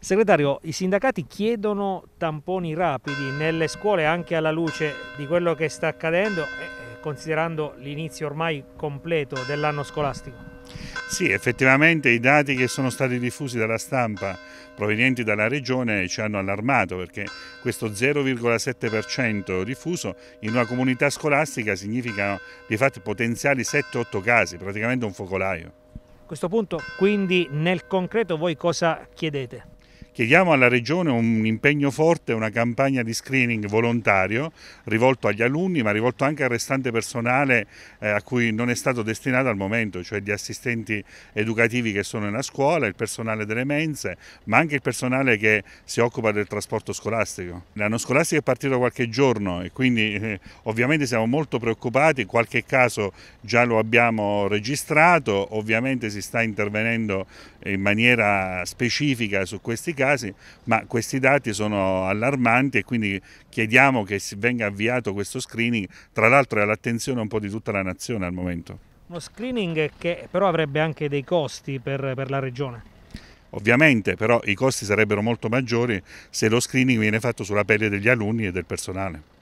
Segretario, i sindacati chiedono tamponi rapidi nelle scuole anche alla luce di quello che sta accadendo eh, eh, considerando l'inizio ormai completo dell'anno scolastico. Sì, effettivamente i dati che sono stati diffusi dalla stampa provenienti dalla regione ci hanno allarmato perché questo 0,7% diffuso in una comunità scolastica significa di fatto potenziali 7-8 casi, praticamente un focolaio. A questo punto, quindi nel concreto voi cosa chiedete? Chiediamo alla Regione un impegno forte, una campagna di screening volontario rivolto agli alunni ma rivolto anche al restante personale eh, a cui non è stato destinato al momento, cioè gli assistenti educativi che sono nella scuola, il personale delle mense ma anche il personale che si occupa del trasporto scolastico. L'anno scolastico è partito qualche giorno e quindi eh, ovviamente siamo molto preoccupati, qualche caso già lo abbiamo registrato, ovviamente si sta intervenendo in maniera specifica su questi casi casi, ma questi dati sono allarmanti e quindi chiediamo che venga avviato questo screening, tra l'altro è all'attenzione un po' di tutta la nazione al momento. Uno screening che però avrebbe anche dei costi per, per la regione. Ovviamente, però i costi sarebbero molto maggiori se lo screening viene fatto sulla pelle degli alunni e del personale.